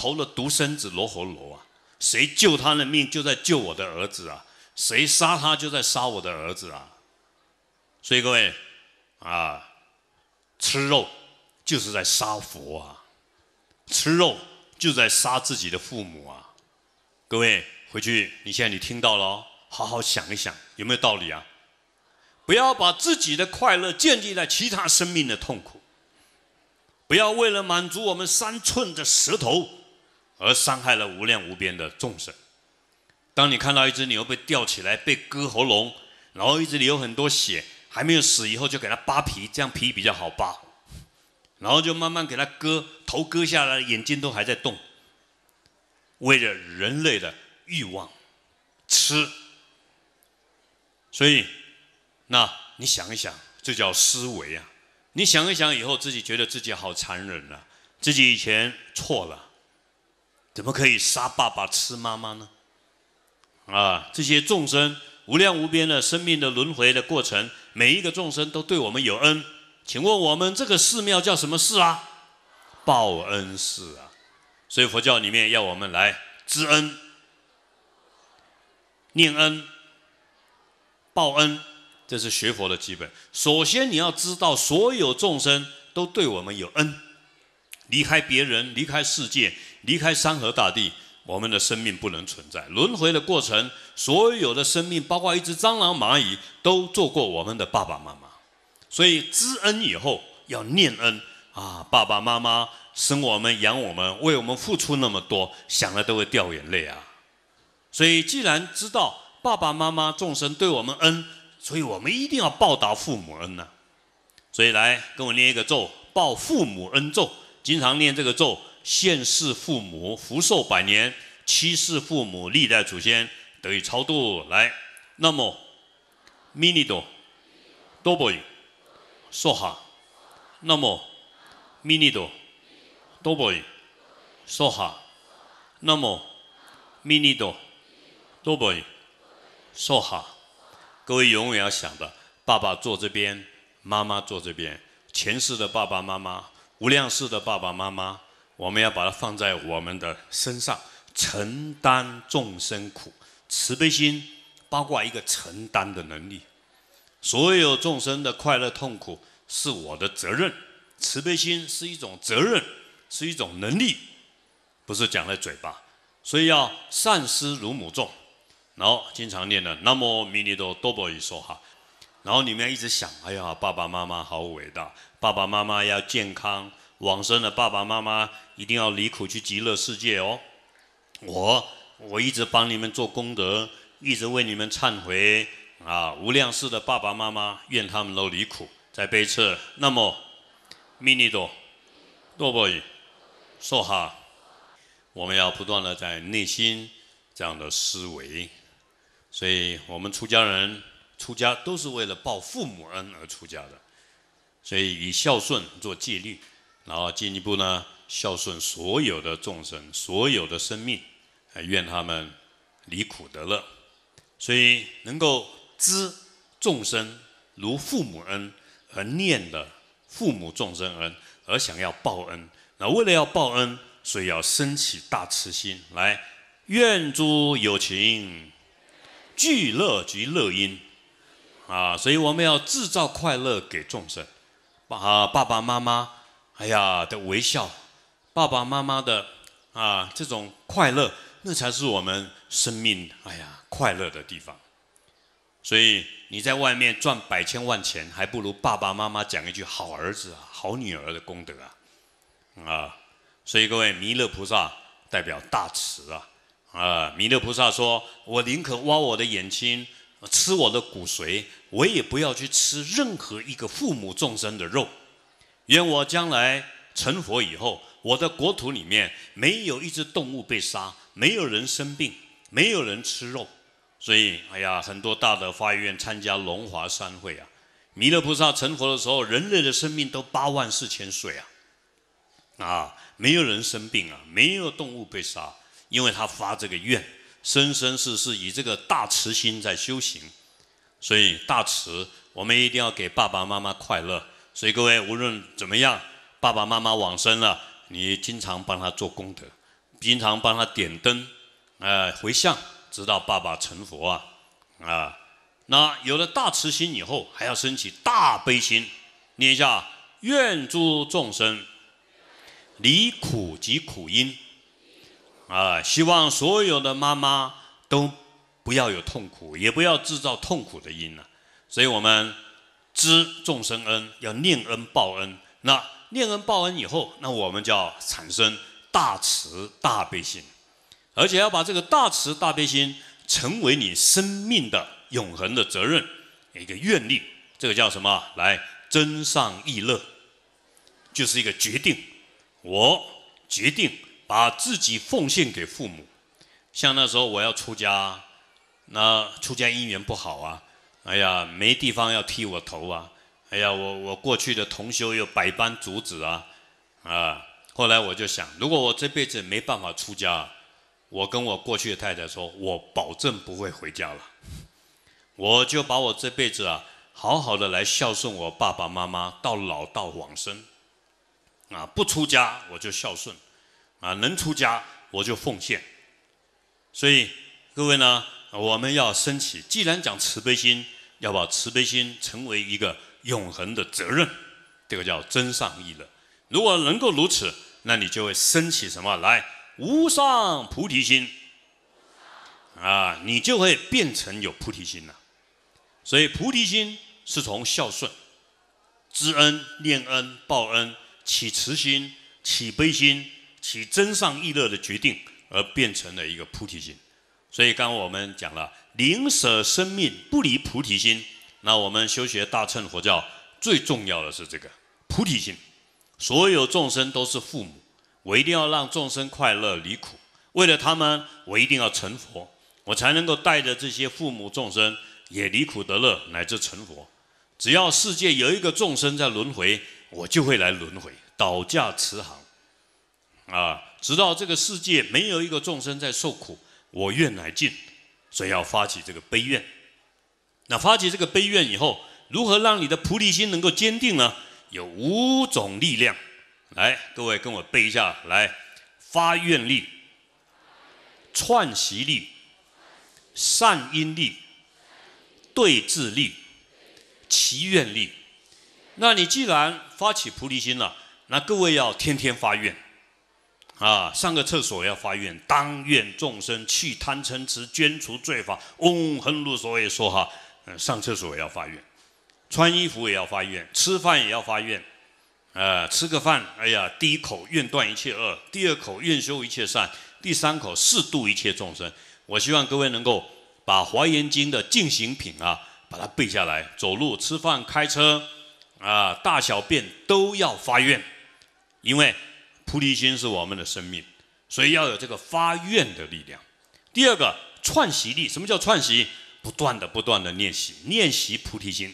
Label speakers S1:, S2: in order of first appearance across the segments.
S1: 投了独生子罗侯罗啊！谁救他的命，就在救我的儿子啊！谁杀他，就在杀我的儿子啊！所以各位啊，吃肉就是在杀佛啊，吃肉就在杀自己的父母啊！各位回去，你现在你听到了，好好想一想，有没有道理啊？不要把自己的快乐建立在其他生命的痛苦，不要为了满足我们三寸的舌头。而伤害了无量无边的众生。当你看到一只牛被吊起来，被割喉咙，然后一直流很多血，还没有死以后，就给它扒皮，这样皮比较好扒，然后就慢慢给它割，头割下来，眼睛都还在动，为了人类的欲望吃。所以，那你想一想，这叫思维啊！你想一想以后，自己觉得自己好残忍啊！自己以前错了。怎么可以杀爸爸吃妈妈呢？啊，这些众生无量无边的生命的轮回的过程，每一个众生都对我们有恩。请问我们这个寺庙叫什么寺啊？报恩寺啊。所以佛教里面要我们来知恩、念恩、报恩，这是学佛的基本。首先你要知道所有众生都对我们有恩，离开别人，离开世界。离开山河大地，我们的生命不能存在。轮回的过程，所有的生命，包括一只蟑螂、蚂蚁，都做过我们的爸爸妈妈。所以知恩以后要念恩啊！爸爸妈妈生我们、养我们，为我们付出那么多，想了都会掉眼泪啊！所以既然知道爸爸妈妈、众生对我们恩，所以我们一定要报答父母恩呢。所以来跟我念一个咒，报父母恩咒，经常念这个咒。现世父母福寿百年，七世父母历代祖先得以超度。来，那么 mini do do boy 那么 mini do do boy 那么 mini do do boy 各位永远要想的，爸爸坐这边，妈妈坐这边，前世的爸爸妈妈，无量世的爸爸妈妈。我们要把它放在我们的身上，承担众生苦，慈悲心包括一个承担的能力。所有众生的快乐痛苦是我的责任，慈悲心是一种责任，是一种能力，不是讲在嘴巴。所以要善思如母众，然后经常念的南无弥勒多波夷说哈，然后你们一直想，哎呀，爸爸妈妈好伟大，爸爸妈妈要健康。往生的爸爸妈妈一定要离苦去极乐世界哦！我我一直帮你们做功德，一直为你们忏悔啊！无量世的爸爸妈妈，愿他们都离苦，在背侧。那么，弥尼多，哆，哆呗，说哈，我们要不断的在内心这样的思维，所以我们出家人出家都是为了报父母恩而出家的，所以以孝顺做戒律。然后进一步呢，孝顺所有的众生，所有的生命，愿他们离苦得乐。所以能够知众生如父母恩，而念的父母众生恩，而想要报恩。那为了要报恩，所以要升起大慈心来，愿诸有情聚乐及乐因。啊，所以我们要制造快乐给众生，把爸爸妈妈。哎呀的微笑，爸爸妈妈的啊，这种快乐，那才是我们生命哎呀快乐的地方。所以你在外面赚百千万钱，还不如爸爸妈妈讲一句“好儿子啊，好女儿”的功德啊啊！所以各位，弥勒菩萨代表大慈啊啊！弥勒菩萨说：“我宁可挖我的眼睛，吃我的骨髓，我也不要去吃任何一个父母众生的肉。”愿我将来成佛以后，我的国土里面没有一只动物被杀，没有人生病，没有人吃肉。所以，哎呀，很多大的法愿参加龙华三会啊。弥勒菩萨成佛的时候，人类的生命都八万四千岁啊，啊，没有人生病啊，没有动物被杀，因为他发这个愿，生生世世以这个大慈心在修行。所以，大慈，我们一定要给爸爸妈妈快乐。所以各位，无论怎么样，爸爸妈妈往生了，你经常帮他做功德，经常帮他点灯，啊，回向，直到爸爸成佛啊！啊，那有了大慈心以后，还要升起大悲心，念一下：愿诸众生离苦及苦因，啊，希望所有的妈妈都不要有痛苦，也不要制造痛苦的因了。所以，我们。知众生恩，要念恩报恩。那念恩报恩以后，那我们就要产生大慈大悲心，而且要把这个大慈大悲心成为你生命的永恒的责任一个愿力。这个叫什么？来增上意乐，就是一个决定。我决定把自己奉献给父母。像那时候我要出家，那出家姻缘不好啊。哎呀，没地方要剃我头啊！哎呀，我我过去的同修又百般阻止啊啊！后来我就想，如果我这辈子没办法出家，我跟我过去的太太说，我保证不会回家了。我就把我这辈子啊，好好的来孝顺我爸爸妈妈，到老到往生，啊，不出家我就孝顺，啊，能出家我就奉献。所以各位呢？我们要升起，既然讲慈悲心，要把慈悲心成为一个永恒的责任，这个叫真上意乐。如果能够如此，那你就会升起什么来？无上菩提心啊，你就会变成有菩提心了。所以菩提心是从孝顺、知恩、念恩、报恩、起慈心、起悲心、起真上意乐的决定而变成了一个菩提心。所以，刚我们讲了，宁舍生命不离菩提心。那我们修学大乘佛教最重要的是这个菩提心。所有众生都是父母，我一定要让众生快乐离苦。为了他们，我一定要成佛，我才能够带着这些父母众生也离苦得乐，乃至成佛。只要世界有一个众生在轮回，我就会来轮回，倒驾慈航，啊，直到这个世界没有一个众生在受苦。我愿来尽，所以要发起这个悲愿。那发起这个悲愿以后，如何让你的菩提心能够坚定呢？有五种力量，来，各位跟我背一下：来，发愿力、串习力、善因力、对治力、祈愿力。那你既然发起菩提心了，那各位要天天发愿。啊，上个厕所要发愿，当愿众生弃贪嗔痴，捐除罪法。嗡，很如所说哈，嗯，上厕所也要发愿，穿衣服也要发愿，吃饭也要发愿。哎，吃个饭，哎呀，第一口愿断一切恶，第二口愿修一切善，第三口适度一切众生。我希望各位能够把《华严经》的进行品啊，把它背下来。走路、吃饭、开车，啊，大小便都要发愿，因为。菩提心是我们的生命，所以要有这个发愿的力量。第二个，串习力，什么叫串习？不断的、不断的练习，练习菩提心。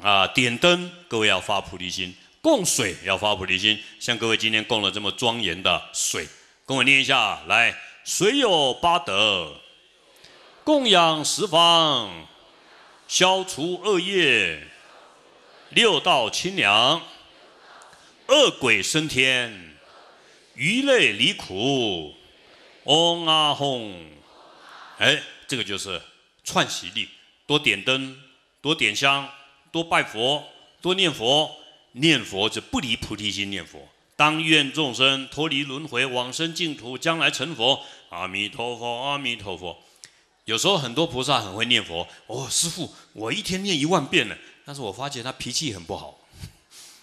S1: 啊，点灯，各位要发菩提心；供水要发菩提心。像各位今天供了这么庄严的水，跟我念一下来：水有八德，供养十方，消除恶业，六道清凉，恶鬼升天。鱼类离苦，嗡啊吽，哎，这个就是串习力。多点灯，多点香，多拜佛，多念佛。念佛就不离菩提心。念佛，当愿众生脱离轮回，往生净土，将来成佛。阿弥陀佛，阿弥陀佛。有时候很多菩萨很会念佛。哦，师傅，我一天念一万遍了，但是我发现他脾气很不好。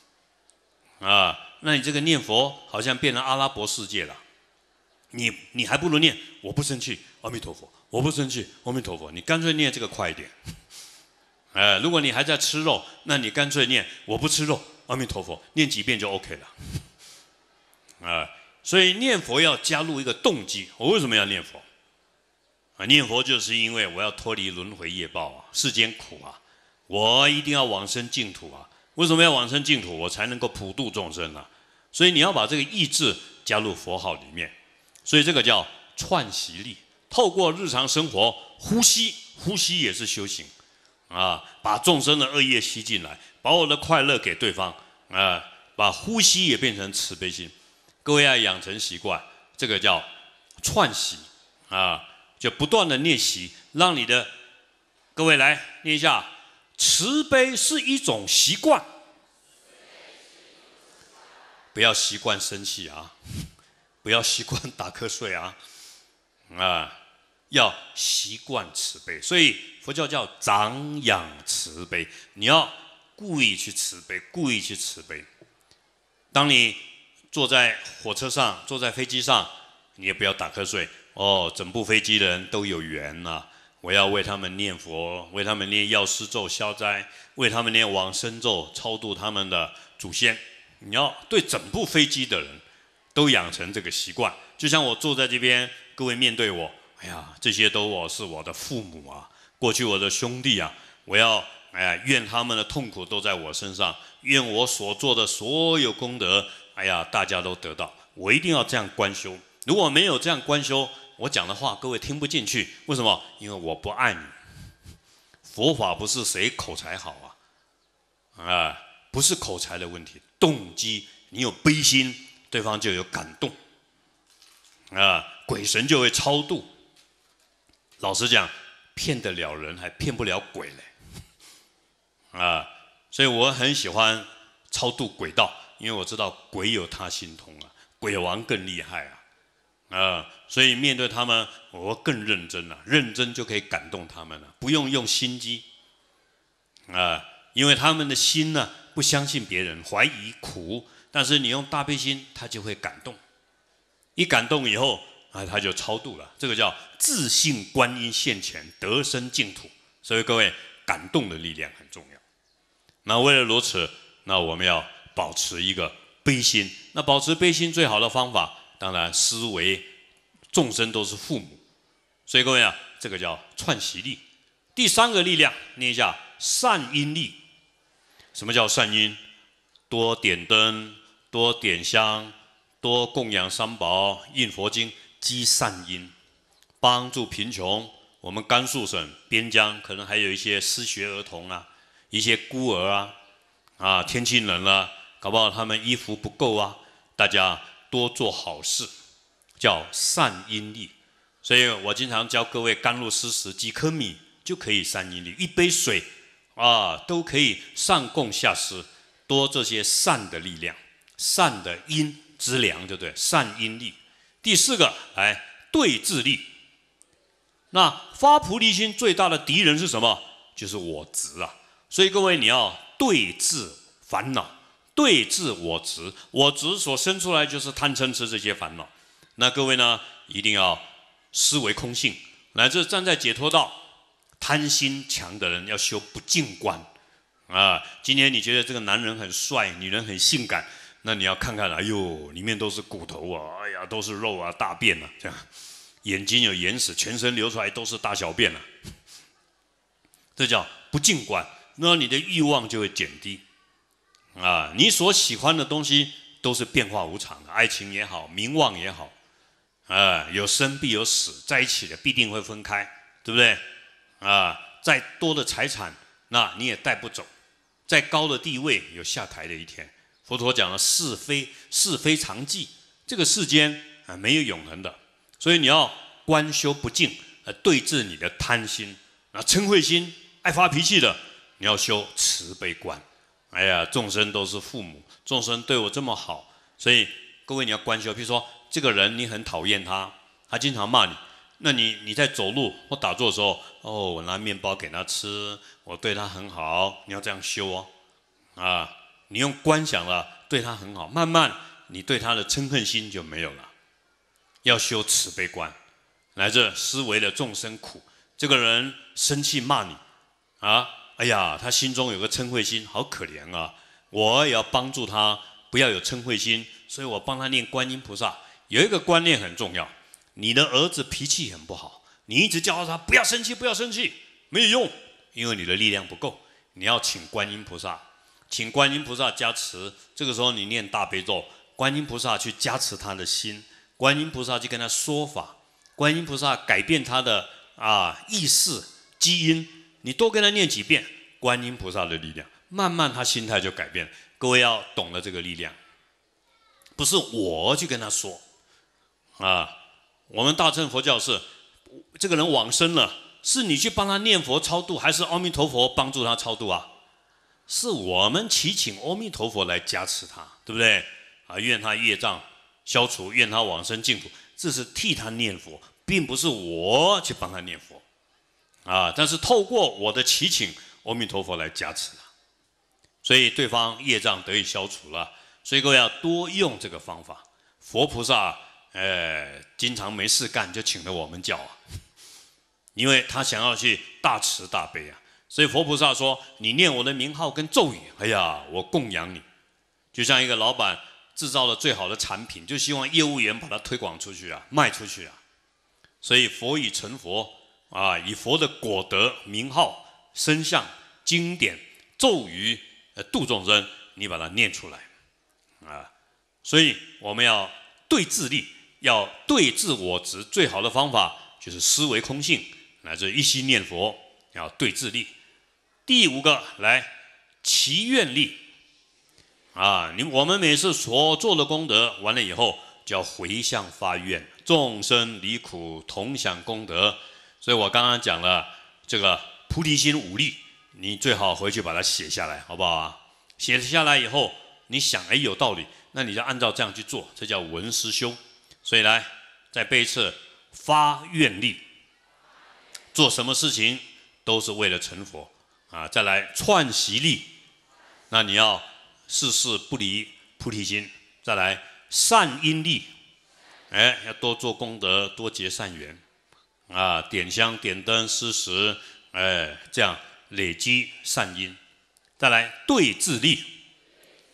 S1: 啊。那你这个念佛好像变了阿拉伯世界了，你你还不如念我不生气，阿弥陀佛，我不生气，阿弥陀佛。你干脆念这个快一点，哎，如果你还在吃肉，那你干脆念我不吃肉，阿弥陀佛，念几遍就 OK 了，啊，所以念佛要加入一个动机，我为什么要念佛啊？念佛就是因为我要脱离轮回业报啊，世间苦啊，我一定要往生净土啊。为什么要往生净土，我才能够普度众生呢？所以你要把这个意志加入佛号里面，所以这个叫串习力。透过日常生活呼吸，呼吸也是修行啊！把众生的恶业吸进来，把我的快乐给对方啊！把呼吸也变成慈悲心。各位要养成习惯，这个叫串习啊，就不断的练习，让你的各位来念一下。慈悲是一种习惯，不要习惯生气啊，不要习惯打瞌睡啊，啊，要习惯慈悲。所以佛教叫长养慈悲，你要故意去慈悲，故意去慈悲。当你坐在火车上，坐在飞机上，你也不要打瞌睡哦，整部飞机的人都有缘呐。我要为他们念佛，为他们念药师咒消灾，为他们念往生咒超度他们的祖先。你要对整部飞机的人都养成这个习惯，就像我坐在这边，各位面对我，哎呀，这些都我是我的父母啊，过去我的兄弟啊，我要哎呀，愿他们的痛苦都在我身上，愿我所做的所有功德，哎呀，大家都得到。我一定要这样关修，如果没有这样关修，我讲的话，各位听不进去，为什么？因为我不爱你。佛法不是谁口才好啊，啊，不是口才的问题，动机你有悲心，对方就有感动，啊，鬼神就会超度。老实讲，骗得了人，还骗不了鬼嘞，啊，所以我很喜欢超度鬼道，因为我知道鬼有他心通啊，鬼王更厉害啊。啊，所以面对他们，我更认真了。认真就可以感动他们了，不用用心机啊，因为他们的心呢不相信别人，怀疑、苦。但是你用大悲心，他就会感动。一感动以后啊，他就超度了。这个叫自信观音现前，得生净土。所以各位，感动的力量很重要。那为了如此，那我们要保持一个悲心。那保持悲心最好的方法。当然，思维众生都是父母，所以各位啊，这个叫串习力。第三个力量念一下善因力。什么叫善因？多点灯，多点香，多供养三宝，印佛经，积善因，帮助贫穷。我们甘肃省边疆可能还有一些失学儿童啊，一些孤儿啊，啊，天气冷了，搞不好他们衣服不够啊，大家。多做好事，叫善因力，所以我经常教各位：甘露施食几颗米就可以善因力，一杯水啊都可以上供下施，多这些善的力量，善的因之粮，对不对？善因力。第四个，哎，对治力。那发菩提心最大的敌人是什么？就是我执啊！所以各位，你要对治烦恼。对治我执，我执所生出来就是贪嗔痴这些烦恼。那各位呢，一定要思维空性，乃至站在解脱道。贪心强的人要修不净观。啊，今天你觉得这个男人很帅，女人很性感，那你要看看哎呦，里面都是骨头啊，哎呀，都是肉啊，大便啊，这样，眼睛有眼屎，全身流出来都是大小便啊，这叫不净观。那你的欲望就会减低。啊，你所喜欢的东西都是变化无常的，爱情也好，名望也好，啊，有生必有死，在一起的必定会分开，对不对？啊，再多的财产，那你也带不走；再高的地位，有下台的一天。佛陀讲了，是非是非常记，这个世间啊，没有永恒的，所以你要观修不净，来对治你的贪心、那嗔恚心、爱发脾气的，你要修慈悲观。哎呀，众生都是父母，众生对我这么好，所以各位你要观修。比如说，这个人你很讨厌他，他经常骂你，那你你在走路或打坐的时候，哦，我拿面包给他吃，我对他很好，你要这样修哦，啊，你用观想了对他很好，慢慢你对他的嗔恨心就没有了。要修慈悲观，来这思维的众生苦，这个人生气骂你，啊。哎呀，他心中有个嗔恚心，好可怜啊！我也要帮助他，不要有嗔恚心，所以我帮他念观音菩萨。有一个观念很重要：你的儿子脾气很不好，你一直教他不要生气，不要生气，没有用，因为你的力量不够。你要请观音菩萨，请观音菩萨加持。这个时候你念大悲咒，观音菩萨去加持他的心，观音菩萨去跟他说法，观音菩萨改变他的啊意识基因。你多跟他念几遍观音菩萨的力量，慢慢他心态就改变了。各位要懂得这个力量，不是我去跟他说啊。我们大乘佛教是，这个人往生了，是你去帮他念佛超度，还是阿弥陀佛帮助他超度啊？是我们祈请阿弥陀佛来加持他，对不对啊？愿他业障消除，愿他往生净土。这是替他念佛，并不是我去帮他念佛。啊！但是透过我的祈请，阿弥陀佛来加持了，所以对方业障得以消除了。所以各位要多用这个方法。佛菩萨，呃，经常没事干就请了我们教啊，因为他想要去大慈大悲啊。所以佛菩萨说：“你念我的名号跟咒语，哎呀，我供养你。”就像一个老板制造了最好的产品，就希望业务员把它推广出去啊，卖出去啊。所以佛已成佛。啊，以佛的果德、名号、身相、经典、咒语，呃，度众生，你把它念出来，啊，所以我们要对自立，要对自我执，最好的方法就是思维空性，乃至一心念佛，要对自立。第五个，来祈愿力，啊，你我们每次所做的功德完了以后，就要回向发愿，众生离苦，同享功德。所以我刚刚讲了这个菩提心五力，你最好回去把它写下来，好不好啊？写下来以后，你想，哎，有道理，那你就按照这样去做，这叫文思修。所以来再背一次发愿力，做什么事情都是为了成佛啊！再来串习力，那你要事事不离菩提心。再来善因力，哎，要多做功德，多结善缘。啊，点香、点灯、施食，哎，这样累积善因。再来对治力，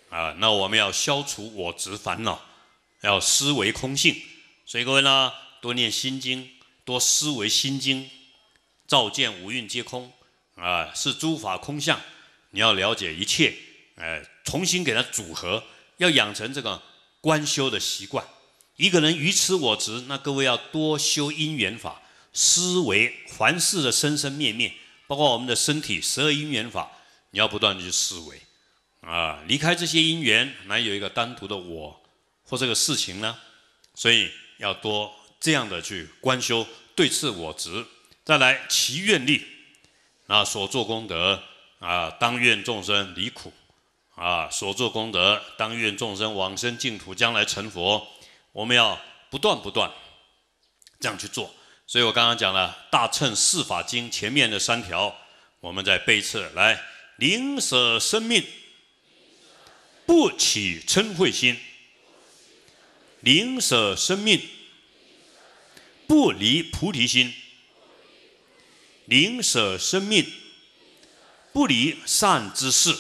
S1: 啊，那我们要消除我执烦恼，要思维空性。所以各位呢，多念心经，多思维心经，照见五蕴皆空，啊，是诸法空相。你要了解一切，哎，重新给它组合，要养成这个观修的习惯。一个人愚痴我执，那各位要多修因缘法。思维，凡事的生生灭灭，包括我们的身体，十二因缘法，你要不断的去思维，啊，离开这些因缘，哪有一个单独的我或这个事情呢？所以要多这样的去观修对次我执，再来祈愿力，那所做功德啊，当愿众生离苦啊，所做功德，当愿众生往生净土，将来成佛，我们要不断不断这样去做。所以我刚刚讲了《大乘四法经》前面的三条，我们再背一次：来，宁舍生命，不起嗔恚心；宁舍生命，不离菩提心；宁舍生命，不离善知事。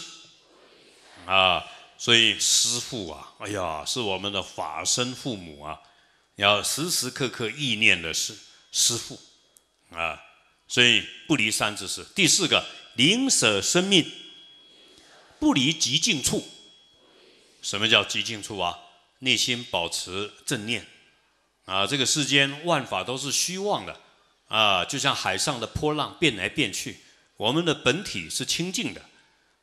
S1: 啊，所以师父啊，哎呀，是我们的法身父母啊，要时时刻刻意念的是。师父，啊，所以不离三之势。第四个，宁舍生命，不离极静处。什么叫极静处啊？内心保持正念，啊，这个世间万法都是虚妄的，啊，就像海上的波浪变来变去。我们的本体是清净的，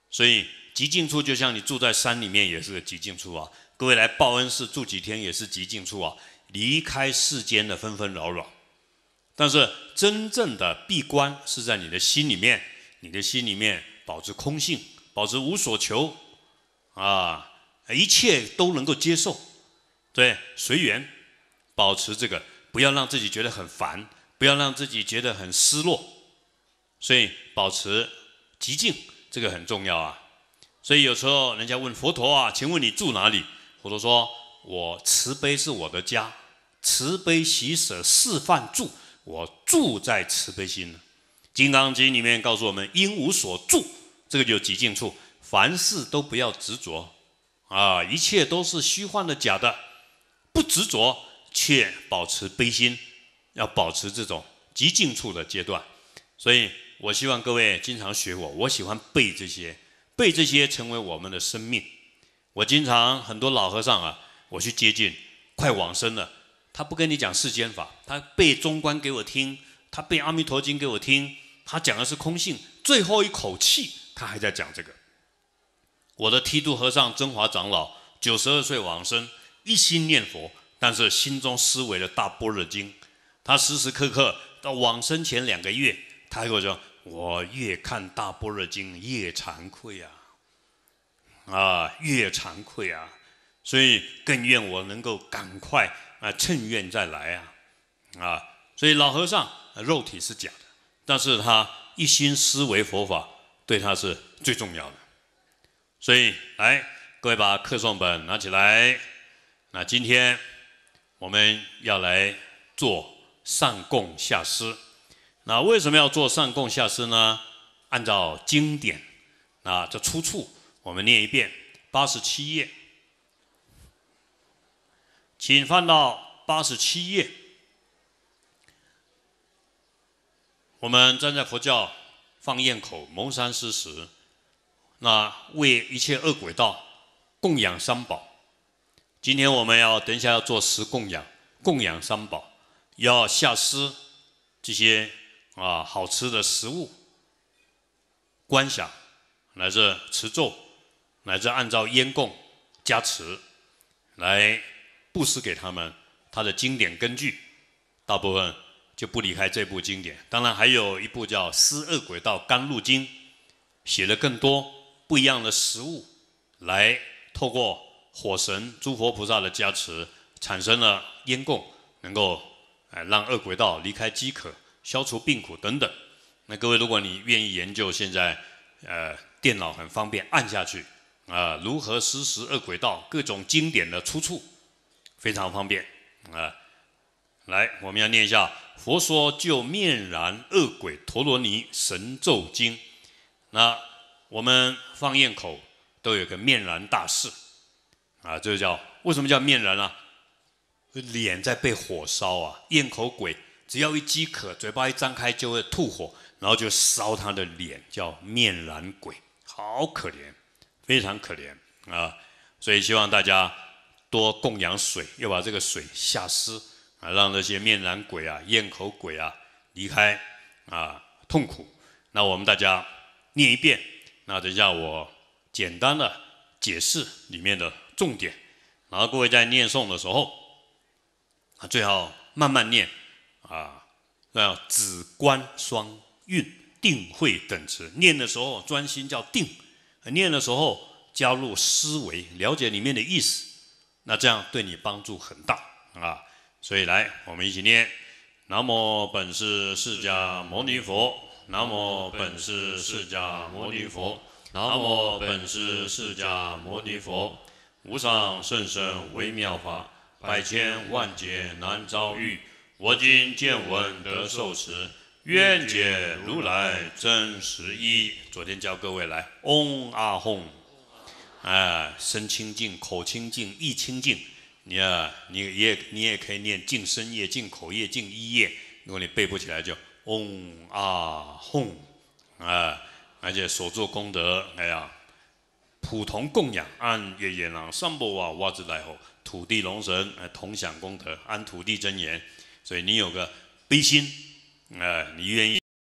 S1: 所以极静处就像你住在山里面也是个极静处啊。各位来报恩寺住几天也是极静处啊，离开世间的纷纷扰扰。但是真正的闭关是在你的心里面，你的心里面保持空性，保持无所求啊，一切都能够接受，对，随缘，保持这个，不要让自己觉得很烦，不要让自己觉得很失落，所以保持极静这个很重要啊。所以有时候人家问佛陀啊，请问你住哪里？佛陀说：我慈悲是我的家，慈悲喜舍四范住。我住在慈悲心金刚经》里面告诉我们，应无所住，这个就极境处，凡事都不要执着，啊，一切都是虚幻的、假的，不执着，却保持悲心，要保持这种极境处的阶段。所以我希望各位经常学我，我喜欢背这些，背这些成为我们的生命。我经常很多老和尚啊，我去接近，快往生了。他不跟你讲世间法，他背中观给我听，他背阿弥陀经给我听，他讲的是空性。最后一口气，他还在讲这个。我的剃度和尚真华长老九十二岁往生，一心念佛，但是心中思维了《大般若经》，他时时刻刻到往生前两个月，他还跟我说：“我越看《大般若经》越惭愧啊，啊，越惭愧啊，所以更愿我能够赶快。”啊，趁愿再来啊，啊！所以老和尚肉体是假的，但是他一心思维佛法，对他是最重要的。所以来，各位把课诵本拿起来。那今天我们要来做上供下施。那为什么要做上供下施呢？按照经典，那这出处我们念一遍，八十七页。请翻到八十七页。我们站在佛教放焰口、蒙山施食，那为一切恶鬼道供养三宝。今天我们要等一下要做食供养，供养三宝，要下施这些啊好吃的食物，观想乃至持咒，乃至按照烟供加持来。布施给他们，他的经典根据大部分就不离开这部经典。当然，还有一部叫《施恶鬼道甘露经》，写了更多不一样的食物，来透过火神、诸佛菩萨的加持，产生了烟供，能够呃让恶鬼道离开饥渴、消除病苦等等。那各位，如果你愿意研究，现在呃电脑很方便，按下去啊，如何实施二轨鬼道，各种经典的出处。非常方便啊！来，我们要念一下《佛说就面燃恶鬼陀罗尼神咒经》。那我们放焰口都有个面燃大士啊，就叫为什么叫面燃啊？脸在被火烧啊！焰口鬼只要一饥渴，嘴巴一张开就会吐火，然后就烧他的脸，叫面燃鬼，好可怜，非常可怜啊！所以希望大家。多供养水，要把这个水下湿啊，让那些面染鬼啊、咽口鬼啊离开啊，痛苦。那我们大家念一遍，那等下我简单的解释里面的重点，然后各位在念诵的时候啊，最好慢慢念啊，让子官双运定慧等词，念的时候专心叫定，念的时候加入思维，了解里面的意思。那这样对你帮助很大啊，所以来我们一起念：南无本师释迦牟尼佛，南无本师释迦牟尼佛，南无本师释迦牟尼佛，无上甚深微妙法，百千万劫难遭遇，我今见闻得受持，愿解如来真实意。昨天教各位来嗡阿吽。哎，身清净，口清净，意清净。你啊，你也你也可以念净身业净，口业净，意业。如果你背不起来，就嗡啊哄啊，而且所做功德，哎呀，普通供养按夜郎上部瓦瓦子来后，土地龙神同享功德，按土地真言。所以你有个悲心，哎，你愿意。